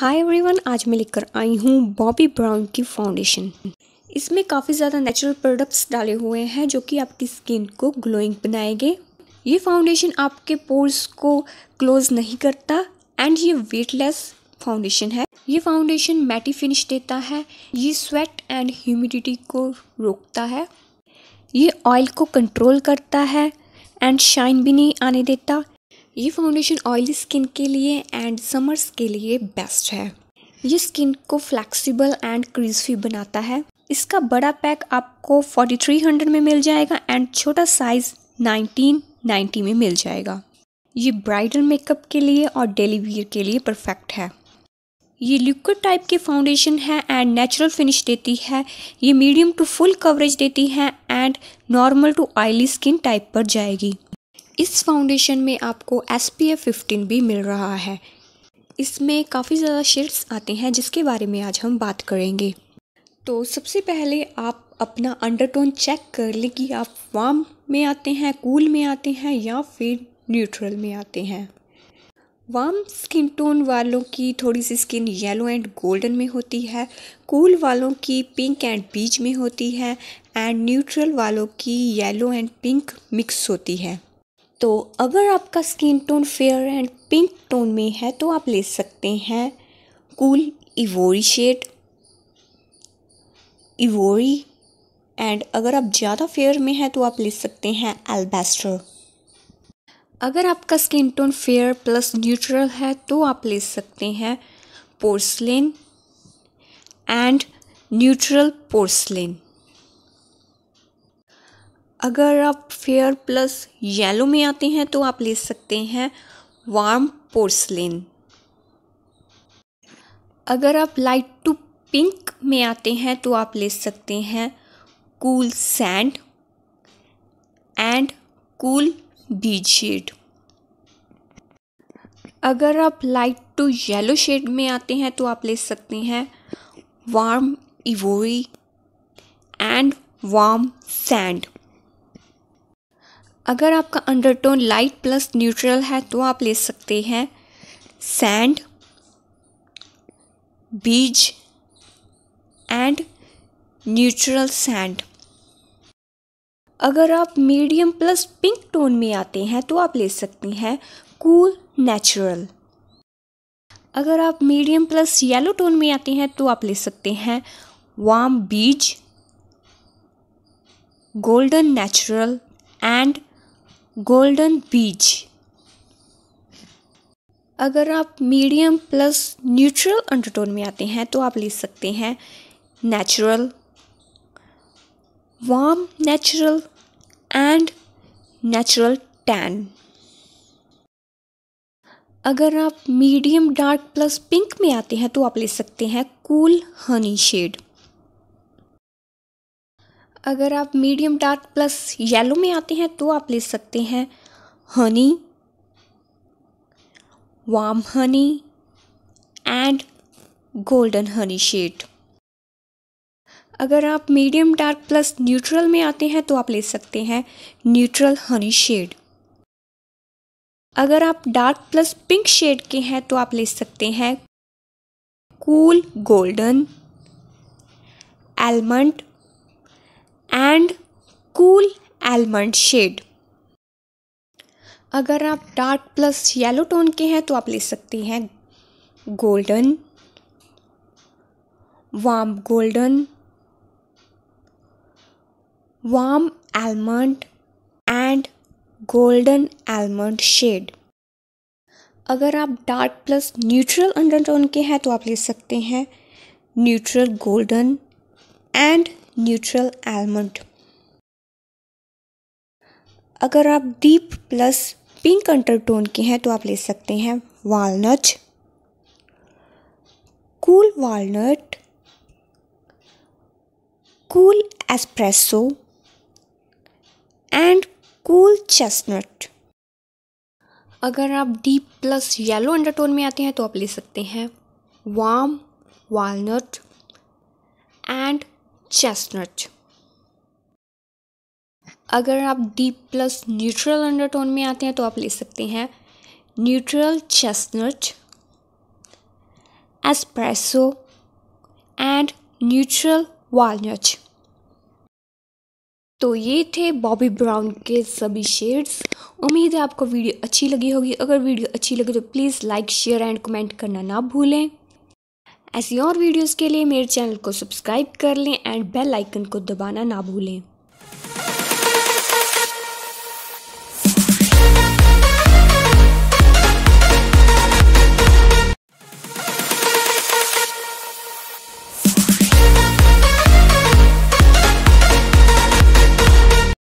hi everyone आज मैं लेकर आई हूँ बॉबी ब्राउन की फाउंडेशन इसमें काफ़ी ज़्यादा नेचुरल प्रोडक्ट्स डाले हुए हैं जो कि आपकी स्किन को ग्लोइंग बनाएंगे ये फाउंडेशन आपके पोर्स को क्लोज नहीं करता एंड ये वेटलेस फाउंडेशन है ये फाउंडेशन मैटी फिनिश देता है ये स्वेट एंड ह्यूमिडिटी को रोकता है ये ऑयल को कंट्रोल करता है एंड शाइन भी नहीं आने देता ये फाउंडेशन ऑयली स्किन के लिए एंड समर्स के लिए बेस्ट है ये स्किन को फ्लैक्सीबल एंड क्रिस्पी बनाता है इसका बड़ा पैक आपको 4300 में मिल जाएगा एंड छोटा साइज़ 1990 में मिल जाएगा ये ब्राइडल मेकअप के लिए और डेली वियर के लिए परफेक्ट है ये लिक्विड टाइप की फाउंडेशन है एंड नेचुरल फिनिश देती है ये मीडियम टू फुल कवरेज देती है and normal to oily skin type पर जाएगी इस फाउंडेशन में आपको एस पी एफ फिफ्टीन भी मिल रहा है इसमें काफ़ी ज़्यादा शेड्स आते हैं जिसके बारे में आज हम बात करेंगे तो सबसे पहले आप अपना अंडरटोन चेक कर लें कि आप वार्म में आते हैं कूल में आते हैं या फिर न्यूट्रल में आते हैं वार्म स्किन टोन वालों की थोड़ी सी स्किन येलो एंड गोल्डन में होती है कूल वालों की पिंक एंड बीच में होती है एंड न्यूट्रल वालों की येलो एंड पिंक मिक्स होती है तो अगर आपका skin tone fair and pink tone में है तो आप ले सकते हैं cool ivory shade ivory and अगर आप ज़्यादा फेयर में हैं तो आप ले सकते हैं एल्बेस्टर अगर आपका skin tone fair plus neutral है तो आप ले सकते हैं पोर्सलिन एंड न्यूट्रल पोर्सलिन अगर आप फेयर प्लस येलो में आते हैं तो आप ले सकते हैं वार्म पोर्सलिन अगर आप लाइट टू पिंक में आते हैं तो आप ले सकते हैं cool sand and cool beige shade अगर आप लाइट टू येलो शेड में आते हैं तो आप ले सकते हैं warm ivory and warm sand अगर आपका अंडरटोन लाइट प्लस न्यूट्रल है तो आप ले सकते हैं सैंड बीज एंड न्यूट्रल सैंड अगर आप मीडियम प्लस पिंक टोन में आते हैं तो आप ले सकते हैं कूल नेचुरल अगर आप मीडियम प्लस येलो टोन में आते हैं तो आप ले सकते हैं वाम बीज गोल्डन नेचुरल एंड गोल्डन बीज अगर आप मीडियम प्लस न्यूट्रल अंडरटोन में आते हैं तो आप ले सकते हैं natural warm natural and natural tan अगर आप मीडियम डार्क प्लस पिंक में आते हैं तो आप ले सकते हैं कूल हनी शेड अगर आप मीडियम डार्क प्लस येलो में आते हैं तो आप ले सकते हैं honey warm honey and golden honey shade अगर आप मीडियम डार्क प्लस न्यूट्रल में आते हैं तो आप ले सकते हैं न्यूट्रल हनी शेड अगर आप डार्क प्लस पिंक शेड के हैं तो आप ले सकते हैं cool golden almond and cool almond shade अगर आप डार्क प्लस येलो टोन के हैं तो आप ले सकते हैं golden warm golden warm almond and golden almond shade अगर आप डार्क प्लस न्यूट्रल अंडरटोन के हैं तो आप ले सकते हैं neutral golden and neutral almond अगर आप डीप प्लस पिंक अंडरटोन के हैं तो आप ले सकते हैं walnut cool walnut cool espresso and cool chestnut अगर आप डीप प्लस येलो अंडरटोन में आते हैं तो आप ले सकते हैं वाम वालनट चेस्टनट अगर आप डीप प्लस न्यूट्रल अंडरटोन में आते हैं तो आप ले सकते हैं neutral chestnut espresso and neutral walnut तो ये थे बॉबी ब्राउन के सभी शेड्स उम्मीद है आपको वीडियो अच्छी लगी होगी अगर वीडियो अच्छी लगी तो please like share and comment करना ना भूलें ऐसी और वीडियोस के लिए मेरे चैनल को सब्सक्राइब कर लें एंड बेल आइकन को दबाना ना भूलें